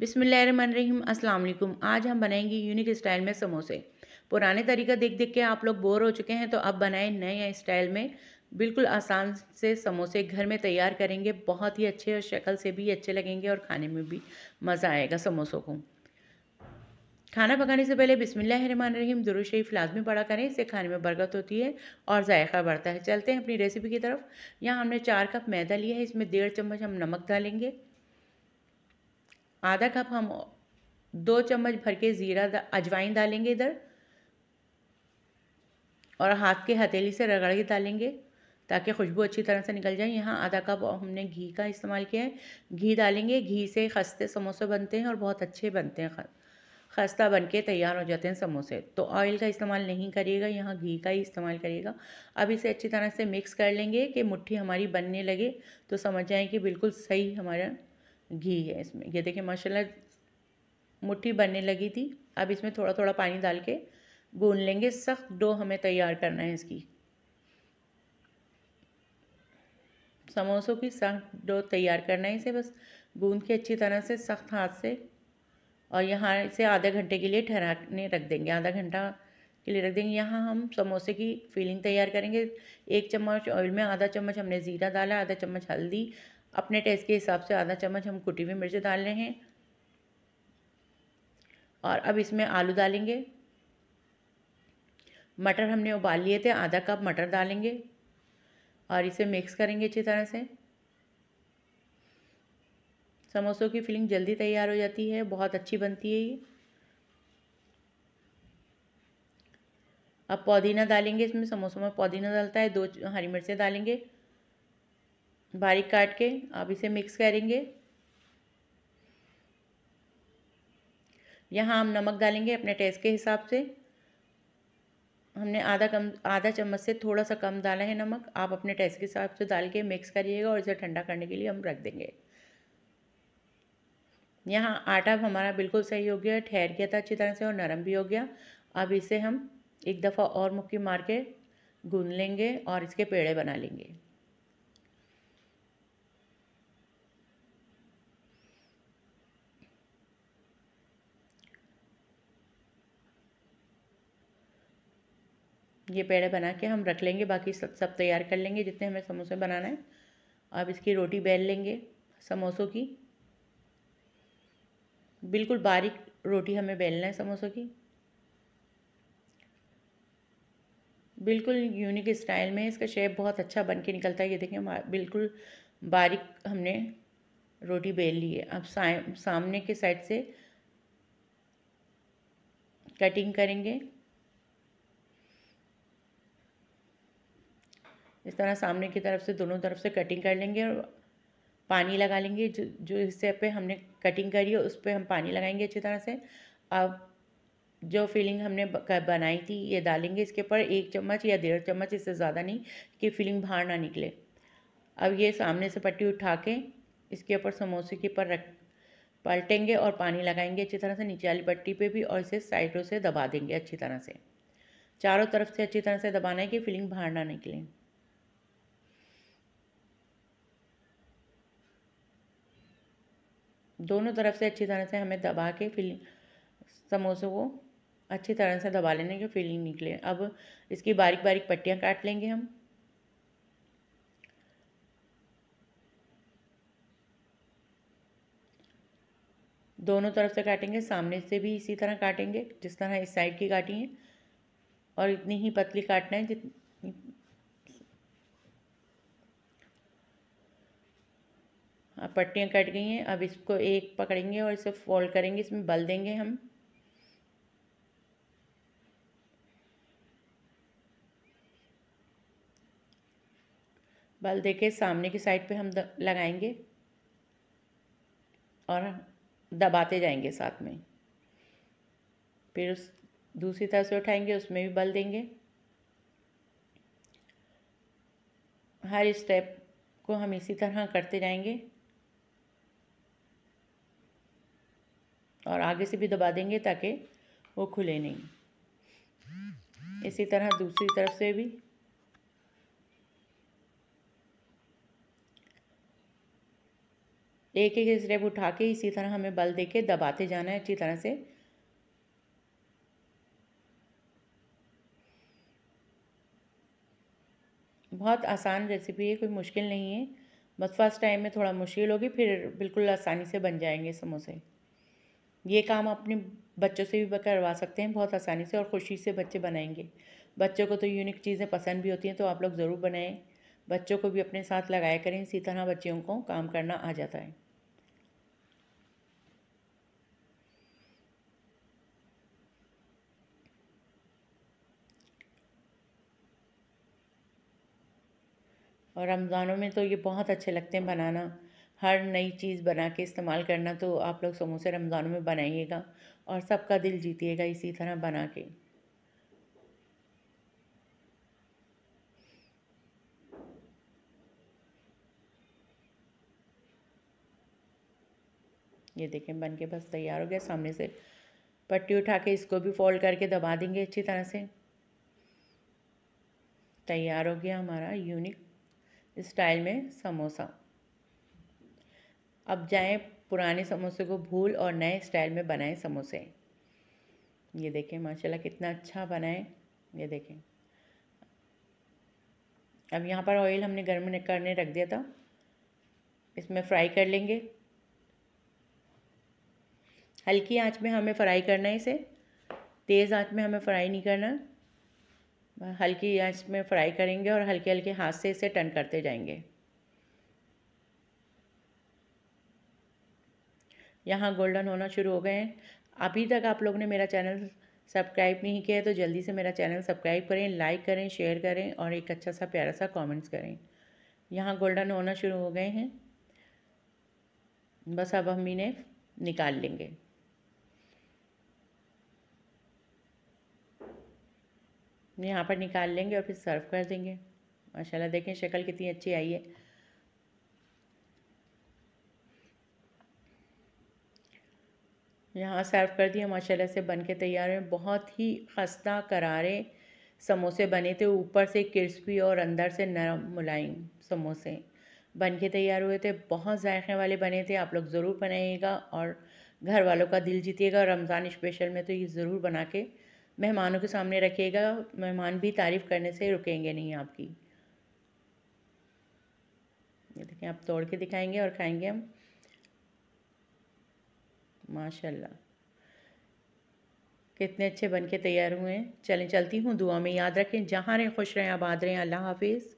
बिसमीम अस्सलाम आज हम बनाएंगे यूनिक स्टाइल में समोसे पुराने तरीका देख देख के आप लोग बोर हो चुके हैं तो अब बनाएं नए स्टाइल में बिल्कुल आसान से समोसे घर में तैयार करेंगे बहुत ही अच्छे और शक्ल से भी अच्छे लगेंगे और खाने में भी मज़ा आएगा समोसों को खाना पकाने से पहले बिसमीम दुरु शरीफ लाजमी पड़ा करें इससे खाने में बरकत होती है और जायका बढ़ता है चलते हैं अपनी रेसिपी की तरफ यहाँ हमने चार कप मैदा लिया है इसमें डेढ़ चम्मच हम नमक डालेंगे आधा कप हम दो चम्मच भर के ज़ीरा अजवाइन डालेंगे इधर और हाथ के हथेली से रगड़ के डालेंगे ताकि खुशबू अच्छी तरह से निकल जाए यहाँ आधा कप हमने घी का इस्तेमाल किया है घी डालेंगे घी से खस्ते समोसे बनते हैं और बहुत अच्छे बनते हैं खस्ता बन के तैयार हो जाते हैं समोसे तो ऑयल का इस्तेमाल नहीं करिएगा यहाँ घी का ही इस्तेमाल करिएगा अब इसे अच्छी तरह से मिक्स कर लेंगे कि मुट्ठी हमारी बनने लगे तो समझ जाएँ कि बिल्कुल सही हमारा घी है इसमें ये देखिए माशाल्लाह मुट्ठी बनने लगी थी अब इसमें थोड़ा थोड़ा पानी डाल के गून लेंगे सख्त डो हमें तैयार करना है इसकी समोसों की सख्त डो तैयार करना है इसे बस गूंद के अच्छी तरह से सख्त हाथ से और यहाँ इसे आधे घंटे के लिए ठहराने रख देंगे आधा घंटा के लिए रख देंगे यहाँ हम समोसे की फीलिंग तैयार करेंगे एक चम्मच ऑयल में आधा चम्मच हमने ज़ीरा डाला आधा चम्मच हल्दी अपने टेस्ट के हिसाब से आधा चम्मच हम कुटी हुई मिर्च डाल रहे हैं और अब इसमें आलू डालेंगे मटर हमने उबाल लिए थे आधा कप मटर डालेंगे और इसे मिक्स करेंगे अच्छी तरह से समोसों की फिलिंग जल्दी तैयार हो जाती है बहुत अच्छी बनती है ये अब पुदीना डालेंगे इसमें समोसों में पुदीना डालता है दो हरी मिर्चें डालेंगे बारीक काट के आप इसे मिक्स करेंगे यहाँ हम नमक डालेंगे अपने टेस्ट के हिसाब से हमने आधा कम आधा चम्मच से थोड़ा सा कम डाला है नमक आप अपने टेस्ट के हिसाब से डाल के मिक्स करिएगा और इसे ठंडा करने के लिए हम रख देंगे यहाँ आटा हमारा बिल्कुल सही हो गया ठहर गया था अच्छी तरह से और नरम भी हो गया अब इसे हम एक दफ़ा और मुक्की मार के गून लेंगे और इसके पेड़े बना लेंगे ये पेड़े बना के हम रख लेंगे बाकी सब सब तैयार कर लेंगे जितने हमें समोसे बनाना है अब इसकी रोटी बेल लेंगे समोसों की बिल्कुल बारीक रोटी हमें बेलना है समोसों की बिल्कुल यूनिक स्टाइल में इसका शेप बहुत अच्छा बन के निकलता है ये देखें बिल्कुल बारीक हमने रोटी बेल ली है अब सामने के साइड से कटिंग करेंगे इस तरह सामने की तरफ से दोनों तरफ से कटिंग कर लेंगे और पानी लगा लेंगे जो जो हिस्से पे हमने कटिंग करी है उस पर हम पानी लगाएंगे अच्छी तरह से अब जो फिलिंग हमने बनाई थी ये डालेंगे इसके ऊपर एक चम्मच या डेढ़ चम्मच इससे ज़्यादा नहीं कि फिलिंग बाहर ना निकले अब ये सामने से पट्टी उठा के इसके ऊपर समोसे के ऊपर रख पलटेंगे और पानी लगाएंगे अच्छी तरह से नीचे वाली पट्टी पे भी और इसे साइडों से दबा देंगे अच्छी तरह से चारों तरफ से अच्छी तरह से दबाना है कि फिलिंग बाहर ना निकलें दोनों तरफ से अच्छी तरह से हमें दबा के फिल समोसे को अच्छी तरह से दबा लेने की फिलिंग निकले अब इसकी बारीक बारीक पट्टियाँ काट लेंगे हम दोनों तरफ से काटेंगे सामने से भी इसी तरह काटेंगे जिस तरह इस साइड की काटी है और इतनी ही पतली काटना है जितनी अब पट्टियाँ कट गई हैं अब इसको एक पकड़ेंगे और इसे फोल्ड करेंगे इसमें बल देंगे हम बल देके सामने की साइड पे हम लगाएंगे और दबाते जाएंगे साथ में फिर उस दूसरी तरफ से उठाएंगे उसमें भी बल देंगे हर स्टेप को हम इसी तरह करते जाएंगे और आगे से भी दबा देंगे ताकि वो खुले नहीं इसी तरह दूसरी तरफ से भी एक एक स्टेप उठा के इसी तरह हमें बल देके दबाते जाना है अच्छी तरह से बहुत आसान रेसिपी है कोई मुश्किल नहीं है बस फर्स्ट टाइम में थोड़ा मुश्किल होगी फिर बिल्कुल आसानी से बन जाएंगे समोसे ये काम अपने बच्चों से भी करवा सकते हैं बहुत आसानी से और ख़ुशी से बच्चे बनाएंगे बच्चों को तो यूनिक चीज़ें पसंद भी होती हैं तो आप लोग ज़रूर बनाएं बच्चों को भी अपने साथ लगाया करें इसी तरह बच्चियों को काम करना आ जाता है और रमज़ानों में तो ये बहुत अच्छे लगते हैं बनाना हर नई चीज़ बना के इस्तेमाल करना तो आप लोग समोसे रमज़ान में बनाइएगा और सबका दिल जीतिएगा इसी तरह बना के ये देखें बन के बस तैयार हो गया सामने से पट्टी उठा के इसको भी फोल्ड करके दबा देंगे अच्छी तरह से तैयार हो गया हमारा यूनिक स्टाइल में समोसा अब जाएं पुराने समोसे को भूल और नए स्टाइल में बनाएं समोसे ये देखें माशाल्लाह कितना अच्छा बनाए ये देखें अब यहाँ पर ऑयल हमने गर्म करने रख दिया था इसमें फ्राई कर लेंगे हल्की आंच में हमें फ्राई करना है इसे तेज़ आंच में हमें फ्राई नहीं करना हल्की आंच में फ्राई करेंगे और हल्के हल्के हाथ से इसे टर्न करते जाएंगे यहाँ गोल्डन होना शुरू हो गए हैं अभी तक आप लोग ने मेरा चैनल सब्सक्राइब नहीं किया है तो जल्दी से मेरा चैनल सब्सक्राइब करें लाइक करें शेयर करें और एक अच्छा सा प्यारा सा कमेंट्स करें यहाँ गोल्डन होना शुरू हो गए हैं बस अब हम इन्हें निकाल लेंगे यहाँ पर निकाल लेंगे और फिर सर्व कर देंगे माशाल्लाह देखें शक्ल कितनी अच्छी आई है यहाँ सर्व कर दिया माशाल्लाह से बन के तैयार हैं बहुत ही खस्ता करारे समोसे बने थे ऊपर से क्रिस्पी और अंदर से नरम मुलायम समोसे बन के तैयार हुए थे बहुत जायक़े वाले बने थे आप लोग ज़रूर बनाइएगा और घर वालों का दिल जीतिएगा रमज़ान स्पेशल में तो ये ज़रूर बना के मेहमानों के सामने रखिएगा मेहमान भी तारीफ़ करने से रुकेंगे नहीं आपकी ये आप तोड़ के दिखाएंगे और खाएंगे हम माशाल्लाह कितने अच्छे बन के तैयार हुए हैं चलें चलती हूँ दुआ में याद रखें जहाँ रहें खुश रहें आबाद रहें अल्लाह हाफिज़